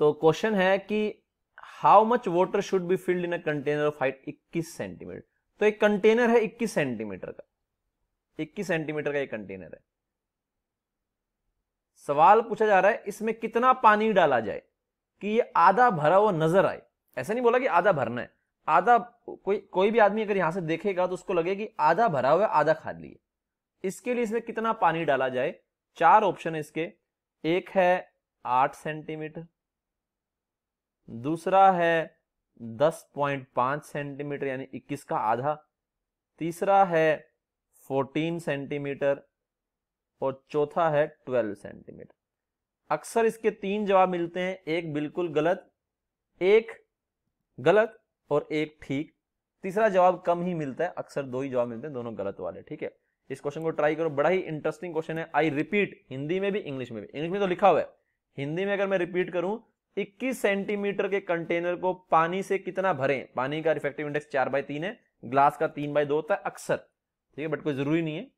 तो क्वेश्चन है कि how much water should be filled in a container of height 21 centimetre तो एक कंटेनर है 21 सेंटीमीटर का 21 सेंटीमीटर का एक कंटेनर है सवाल पूछा जा रहा है इसमें कितना पानी डाला जाए कि ये आधा भरा हुआ नजर आए ऐसा नहीं बोला कि आधा भरना है आधा कोई कोई भी आदमी अगर यहां से देखेगा तो उसको लगे कि आधा भरा हुआ आधा खाद लिए इसके लिए इसमें कितना पानी डाला जाए चार ऑप्शन है इसके एक है आठ सेंटीमीटर दूसरा है 10.5 सेंटीमीटर यानी 21 का आधा तीसरा है 14 सेंटीमीटर और चौथा है 12 सेंटीमीटर अक्सर इसके तीन जवाब मिलते हैं एक बिल्कुल गलत एक गलत और एक ठीक तीसरा जवाब कम ही मिलता है अक्सर दो ही जवाब मिलते हैं दोनों गलत वाले ठीक है इस क्वेश्चन को ट्राई करो बड़ा ही इंटरेस्टिंग क्वेश्चन है आई रिपीट हिंदी में भी इंग्लिश में भी इंग्लिश में तो लिखा हुआ है हिंदी में अगर मैं रिपीट करूं 21 सेंटीमीटर के कंटेनर को पानी से कितना भरें पानी का रिफेक्टिव इंडेक्स चार बाई तीन है ग्लास का तीन बाय दो होता है अक्सर ठीक है बट कोई जरूरी नहीं है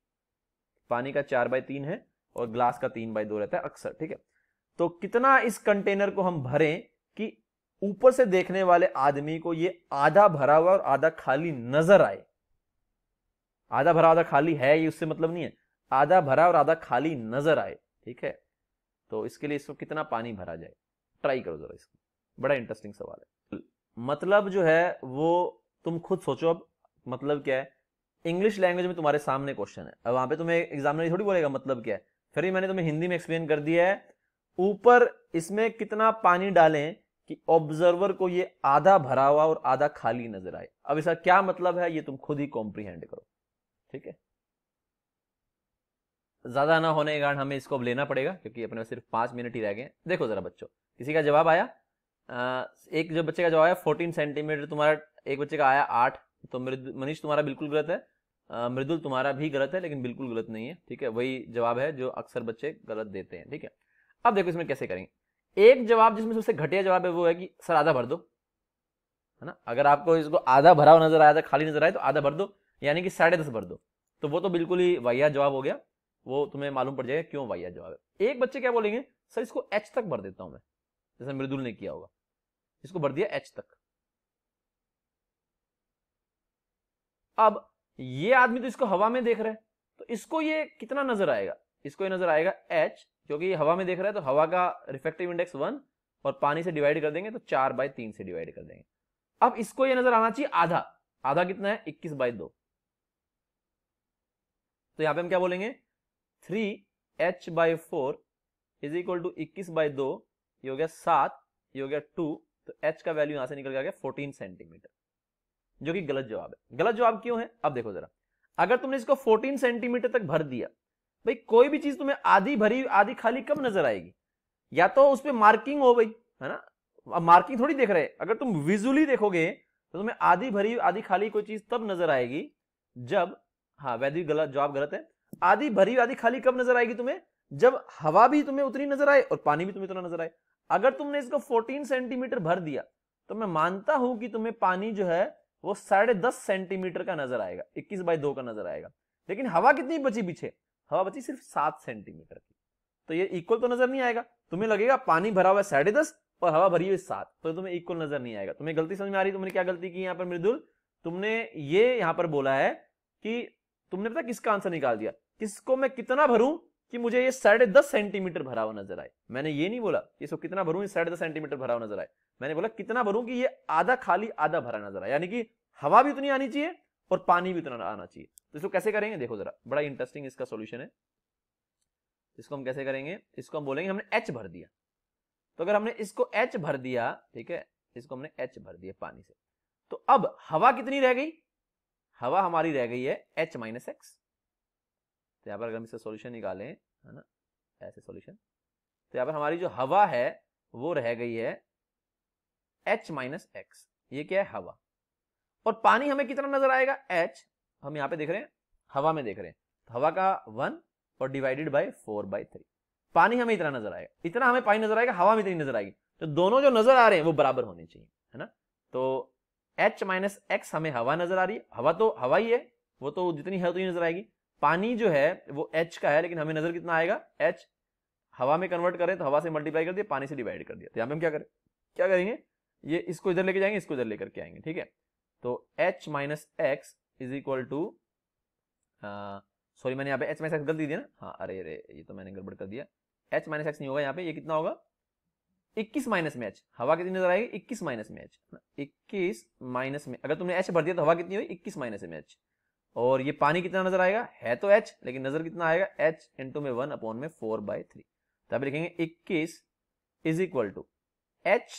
पानी का चार बाई तीन है और ग्लास का तीन बाय दो रहता है अक्सर ठीक है तो कितना इस कंटेनर को हम भरें कि ऊपर से देखने वाले आदमी को ये आधा भरा हुआ और आधा खाली नजर आए आधा भरा आधा खाली है ये उससे मतलब नहीं है आधा भरा और आधा खाली नजर आए ठीक है तो इसके लिए इसको कितना पानी भरा जाए ट्राई करो जरा इसको बड़ा इंटरेस्टिंग सवाल है मतलब जो है वो तुम खुद सोचो अब मतलब क्या है इंग्लिश लैंग्वेज में तुम्हारे सामने क्वेश्चन है अब वहां पे तुम्हें एग्जामिनर थोड़ी बोलेगा मतलब क्या है फिर मैंने तुम्हें हिंदी में एक्सप्लेन कर दिया है ऊपर इसमें कितना पानी डालें कि ऑब्जर्वर को ये आधा भरा हुआ और आधा खाली नजर आए अब इसका क्या मतलब है ये तुम खुद ही कॉम्प्रीहेंड करो ठीक है ज़्यादा ना होने के कारण हमें इसको अब लेना पड़ेगा क्योंकि अपने सिर्फ पाँच मिनट ही रह गए देखो ज़रा बच्चों किसी का जवाब आया एक जो बच्चे का जवाब आया फोर्टीन सेंटीमीटर तुम्हारा एक बच्चे का आया आठ तो मनीष तुम्हारा बिल्कुल गलत है मृदुल तुम्हारा भी गलत है लेकिन बिल्कुल गलत नहीं है ठीक है वही जवाब है जो अक्सर बच्चे गलत देते हैं ठीक है अब देखो इसमें कैसे करेंगे एक जवाब जिसमें सबसे घटिया जवाब है वो है कि सर आधा भर दो है ना अगर आपको इसको आधा भरा हुआ नजर आया था खाली नजर आए तो आधा भर दो यानी कि साढ़े दस भर दो तो वो तो बिल्कुल ही वाहिया जवाब हो गया वो तुम्हें मालूम पड़ जाएगा क्यों वाई जवाब एक बच्चे क्या बोलेंगे सर इसको एच तक भर देता हूं मैं जैसे मृदुल ने किया होगा इसको भर दिया एच तक अब ये आदमी तो इसको हवा में देख रहे तो इसको ये कितना नजर आएगा इसको ये नजर आएगा एच क्योंकि ये हवा में देख रहा है तो हवा का रिफेक्टिव इंडेक्स वन और पानी से डिवाइड कर देंगे तो चार बाय तीन से डिवाइड कर देंगे अब इसको ये नजर आना चाहिए आधा आधा कितना है इक्कीस बाय दो तो यहां पे हम क्या बोलेंगे three H by four is equal to इक्कीस बाई दो ये हो गया सात ये हो गया टू तो एच का वैल्यू यहां से निकल गया फोर्टीन सेंटीमीटर जो कि गलत जवाब है गलत जवाब क्यों है अब देखो जरा अगर तुमने इसको फोर्टीन सेंटीमीटर तक भर दिया भाई कोई भी चीज तुम्हें आधी भरी आधी खाली कब नजर आएगी या तो उस पर मार्किंग हो गई है ना अब मार्किंग थोड़ी देख रहे अगर तुम विजुअली देखोगे तो तुम्हें आधी भरी आधी खाली कोई चीज तब नजर आएगी जब हाँ वैद्य गलत जवाब गलत है आधी भरी आधी खाली कब नजर आएगी तुम्हें जब हवा भी तुम्हें उतनी नजर आए और पानी भी तुम्हें उतना नजर आए अगर तुमने इसको 14 सेंटीमीटर भर दिया तो मैं मानता हूं कि तुम्हें पानी जो है वो साढ़े दस सेंटीमीटर का नजर आएगा इक्कीस बाई दो का नजर आएगा लेकिन हवा कितनी बची पीछे हवा बची सिर्फ सात सेंटीमीटर की तो ये इक्वल तो नजर नहीं आएगा तुम्हें लगेगा पानी भरा हुआ है साढ़े दस और हवा भरी हुई सात तो तुम्हें इक्वल नजर नहीं आएगा तुम्हें गलती समझ में आ रही तुमने क्या गलती की यहाँ पर मृदुल तुमने ये यहाँ पर बोला है कि तुमने पता किसका आंसर निकाल दिया किसको मैं कितना भरूं कि मुझे ये साढ़े दस सेंटीमीटर भरा हुआ नजर आए मैंने ये नहीं बोला कि इसको कितना भरूं ये साढ़े दस सेंटीमीटर भरा हुआ नजर आए मैंने बोला कितना भरूं कि ये आधा खाली आधा भरा नजर आए यानी कि हवा भी उतनी आनी चाहिए और पानी भी उतना आना चाहिए तो इसको कैसे करेंगे देखो जरा बड़ा इंटरेस्टिंग इसका सोल्यूशन है इसको हम कैसे करेंगे इसको हम बोलेंगे हमने एच भर दिया तो अगर हमने इसको एच भर दिया ठीक है इसको हमने एच भर दिया पानी से तो अब हवा कितनी रह गई हवा हमारी रह गई है एच माइनस एक्स तो यहाँ पर अगर हम इसका सोल्यूशन निकालें है ना ऐसे सोल्यूशन तो यहाँ पर हमारी जो हवा है वो रह गई है एच माइनस एक्स ये क्या है हवा और पानी हमें कितना नजर आएगा एच हम यहाँ पे देख रहे हैं हवा में देख रहे हैं तो हवा का वन और divided by four by three पानी हमें इतना नजर आएगा इतना हमें पानी नजर आएगा हवा में इतनी नजर आएगी तो दोनों जो नजर आ रहे हैं वो बराबर होने चाहिए है ना तो एच माइनस एक्स हमें हवा नजर आ रही है हवा तो हवा ही है वो तो जितनी है उतनी तो नजर आएगी पानी जो है वो एच का है लेकिन हमें नजर कितना आएगा एच हवा में कन्वर्ट करें तो हवा से मल्टीप्लाई कर दिया पानी से डिवाइड कर दिया तो यहाँ पे हम क्या करें क्या करेंगे ये इसको इधर लेके जाएंगे इसको इधर लेकर के आएंगे ठीक है तो H minus X is equal to sorry मैंने यहाँ पे एच माइनस एक्स गलती दिया ना हाँ अरे अरे ये तो मैंने गड़बड़ कर दिया एच माइनस एक्स नहीं होगा यहाँ पे ये कितना होगा इक्कीस माइनस में एच हवा कितनी नजर आएगी इक्कीस माइनस में एच इक्कीस माइनस में अगर तुमने एच भर दिया तो हवा कितनी हुई इक्कीस माइनस में एच और ये पानी कितना नजर आएगा है तो एच लेकिन नजर कितना आएगा एच इंटू में वन अपॉन में फोर बाई थ्री तो आप लिखेंगे इक्कीस is equal to H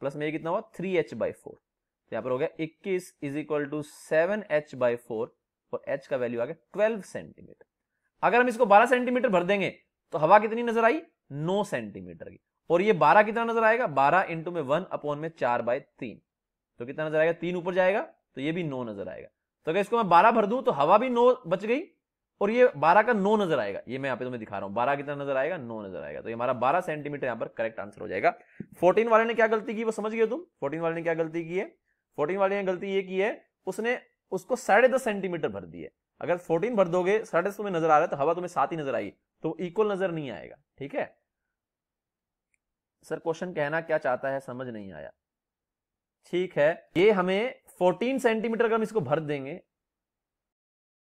plus में कितना हुआ थ्री एच बाई फोर तो यहाँ पर हो गया इक्कीस is equal to seven H by four और एच का वैल्यू आ गया ट्वेल्व सेंटीमीटर अगर हम इसको बारह सेंटीमीटर भर देंगे तो हवा कितनी नजर आई नौ सेंटीमीटर की और ये बारह कितना नजर आएगा बारह इंटू में वन अपॉन में चार बाय तीन तो कितना नजर आएगा तीन ऊपर जाएगा तो ये भी नौ नजर आएगा तो अगर इसको मैं बारह भर दूं तो हवा भी नो बच गई और ये बारह का नो नजर आएगा ये मैं यहाँ पे तुम्हें दिखा रहा हूं बारह कितना नजर आएगा नो नजर आएगा तो ये हमारा बारह सेंटीमीटर यहाँ पर करेक्ट आंसर हो जाएगा फोर्टीन वाले ने क्या गलती की वो समझ गए तुम फोर्टीन वाले ने क्या गलती की है फोर्टीन वाले ने गलती ये की है उसने उसको साढ़े दस सेंटीमीटर भर दी है अगर फोर्टीन भर दोगे साढ़े दस तुम्हें नजर आ रहा है तो हवा तुम्हें सात ही नजर आई तो इक्वल नजर नहीं आएगा ठीक है सर क्वेश्चन कहना क्या चाहता है समझ नहीं आया ठीक है ये हमें 14 सेंटीमीटर अगर हम इसको भर देंगे